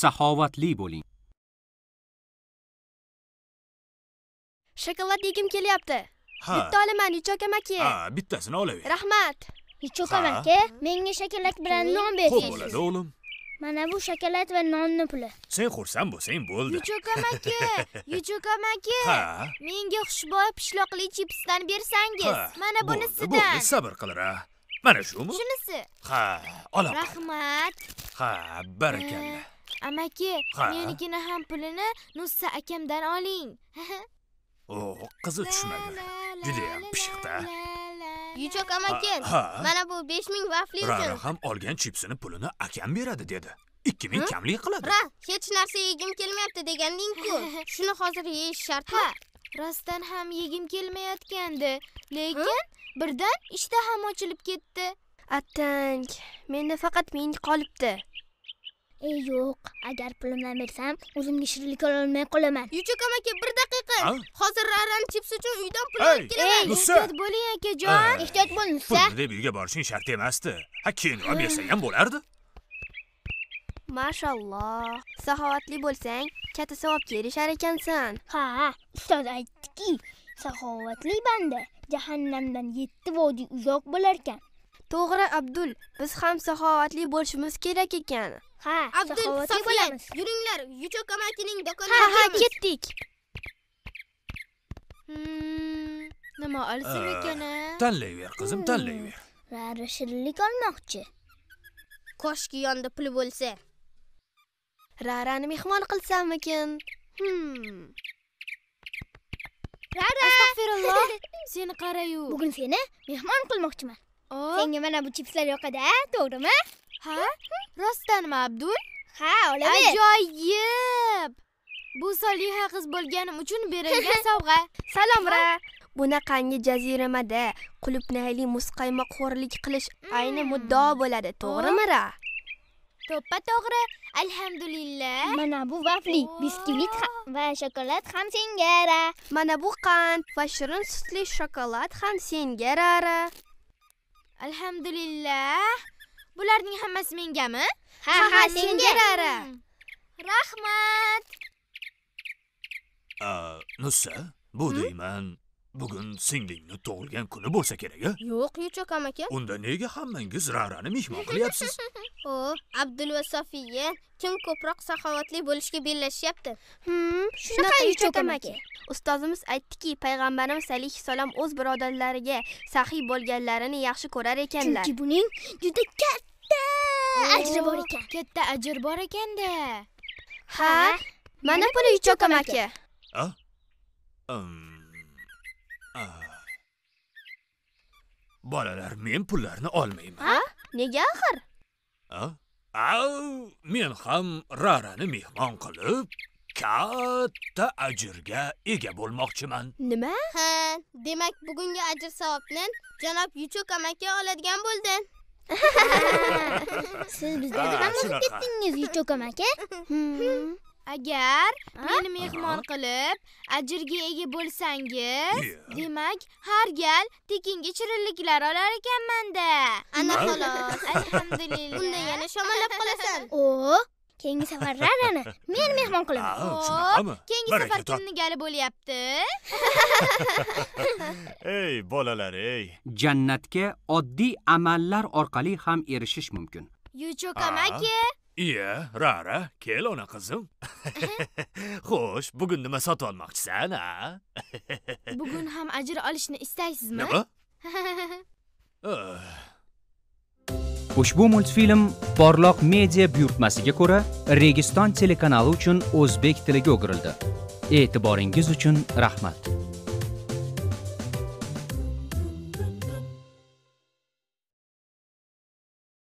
saxovatli bo'ling. Shokolad yegim kelyapti. Bitta olaman, Ichok aka Ha, bittasini olaver. Rahmat. Ichok aka menga shokolad bilan non bering. Xo'p bo'ladi, o'g'lim. Mana bu shokolad va nonni puli. Sen xursand bo'lsang bo'ldi. Ichok amaki, Ichok aka Ha. Menga xushbo'y pishloqli chipsdan bersangiz. Mana sizdan. Bo'ldi, sabr a Mana shumi? Shunisi. Ha, olaman. Rahmat. Ha, barakalla. amaki menikini ham pulini nussa akamdan oling o oh, qizi tushmadi judayam pishiqda yuchoq amaki mana bu 5000 ming vafli uchun ham olgan chipsini pulini akam beradi dedi 2000 ming kamlik qiladi ra hech narsa yegim kelmayapti deganding-ku shuni hozir yeyish shartmi rostdan ham yegim kelmayotgandi lekin birdan ishtaham ochilib ketdi attang menda faqat 1000 qolibdi ey yo'q agar pulimdan bersam o'zimga shirinlik ololmay qolaman yuchuk aka bir daqiqa hozir raran chips uchun uydan pul olib kelaman ehtiyot bo'ling akajon ehtiyot bo'l nusa pul deb uyga borishing shart emasdi ha keyinroq bersang ham bo'lardi mashalloh saxovatli bo'lsang katta savobga erishar ekansan ha ustoz aytdiki saxovatli banda jahannamdan yetti vodiy uzoq bo'larkan to'g'ri abdul biz ham saxovatli bo'lishimiz kerak ekan ha abdul bo'lamiz yuringlar yuchok amakining do'koniga ha ha ketdik hmm, nima olsak ekan tanlayver qizim hmm. tanlayver bari shirinlik olmoqchi koshki yonda puli bo'lsa rarani mehmon qilsammikin hmm. rara astag'firulloh seni qarayu bugun seni mehmon qilmoqchiman senga mana bu chipslar yoqadi to'g'rimi ha rostdanmi abdul ha olaver ajoyib bu soliha qiz bo'lganim uchun berilgan sovg'a salomra bunaqangi jaziramada qulupnayli muzqaymoqxo'rlik qilish hmm. ayni muddao bo'ladi to'g'rimi ra to'ppa to'g'ri alhamdulillah mana bu vafli biskvit va shokolad ham senga ra mana bu qand va shirin sutli shokolad ham senga rara alhamdulillah bularning hammasi mengami ha ha senga hmm. rahmat nusa bu deyman bugun singlingni tug'ilgan kuni bo'lsa kerak a yo'q yuchoqam aka unda nega hammangiz rarani mehmon qilyapsiz o abdul va sofiya kim ko'proq saxovatli bo'lishga bellashyapti hmm, shunaqa yuchoqam aka ustozimiz aytdiki payg'ambarimiz alayhissalom o'z birodarlariga saxiy bo'lganlarini yaxshi ko'rar ekanlar chunki buning juda katta ajri bor ekan katta ajr bor ekanda ha mana buni yuchoqam aka Bolalar, men pullarni olmayman. Ha? Nega axir? Au, men ham Rarani mehmon qilib, katta ajrga ega bo'lmoqchiman. Nima? Ha, demak bugungi ajr savobni janob Yuchuk amaki oladigan bo'ldin. Siz bizga ham o'zib ketdingiz Yuchuk amaki. Hmm. Agar meni mehmon qilib ajrga ega bo'lsangiz, demak, har gal tekinga shirinliklar olar ekanman-da. Ana xolos, alhamdulillah. Bundan yana shamollab qolasan. O, keyingi safar rarani men mehmon qilaman. Shunaqami? Keyingi safar kimni gali bo'lyapti? Ey bolalar, ey. Jannatga oddiy amallar orqali ham erishish mumkin. Yuchokamaki, iya rara kel ona qizim xo'sh bugun nima sotib olmoqchisan a bugun ham ajr olishni istaysizmi nima ushbu multfilm porloq media buyurtmasiga ko'ra registon telekanali uchun o'zbek tiliga o'girildi e'tiboringiz uchun rahmat